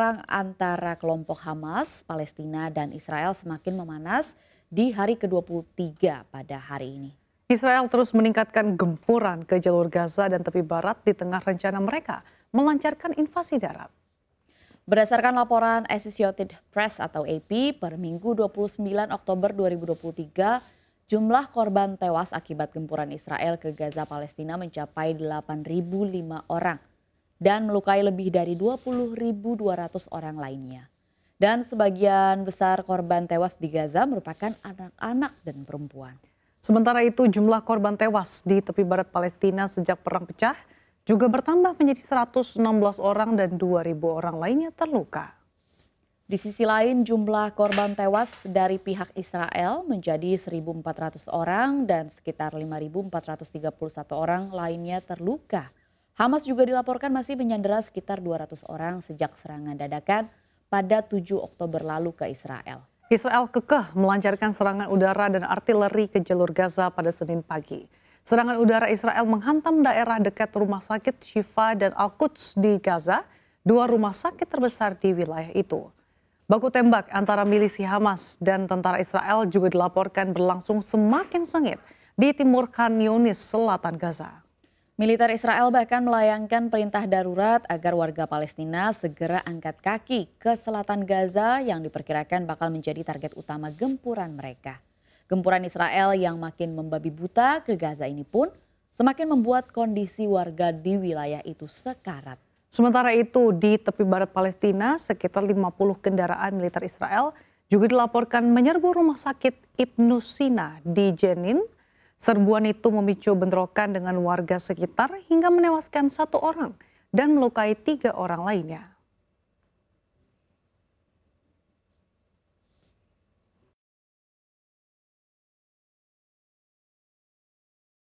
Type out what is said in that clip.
perang antara kelompok Hamas, Palestina, dan Israel semakin memanas di hari ke-23 pada hari ini. Israel terus meningkatkan gempuran ke jalur Gaza dan tepi barat di tengah rencana mereka melancarkan invasi darat. Berdasarkan laporan Associated Press atau AP, per Minggu 29 Oktober 2023, jumlah korban tewas akibat gempuran Israel ke Gaza Palestina mencapai 8.005 orang dan melukai lebih dari 20.200 orang lainnya. Dan sebagian besar korban tewas di Gaza merupakan anak-anak dan perempuan. Sementara itu jumlah korban tewas di tepi barat Palestina sejak perang pecah juga bertambah menjadi 116 orang dan 2.000 orang lainnya terluka. Di sisi lain jumlah korban tewas dari pihak Israel menjadi 1.400 orang dan sekitar 5.431 orang lainnya terluka. Hamas juga dilaporkan masih menyandera sekitar 200 orang sejak serangan dadakan pada 7 Oktober lalu ke Israel. Israel kekeh melancarkan serangan udara dan artileri ke jalur Gaza pada Senin pagi. Serangan udara Israel menghantam daerah dekat rumah sakit Shifa dan Al-Quds di Gaza, dua rumah sakit terbesar di wilayah itu. Baku tembak antara milisi Hamas dan tentara Israel juga dilaporkan berlangsung semakin sengit di timur Khan selatan Gaza. Militer Israel bahkan melayangkan perintah darurat agar warga Palestina segera angkat kaki ke selatan Gaza yang diperkirakan bakal menjadi target utama gempuran mereka. Gempuran Israel yang makin membabi buta ke Gaza ini pun semakin membuat kondisi warga di wilayah itu sekarat. Sementara itu di tepi barat Palestina sekitar 50 kendaraan militer Israel juga dilaporkan menyerbu rumah sakit Ibnu Sina di Jenin Serbuan itu memicu bentrokan dengan warga sekitar hingga menewaskan satu orang dan melukai tiga orang lainnya.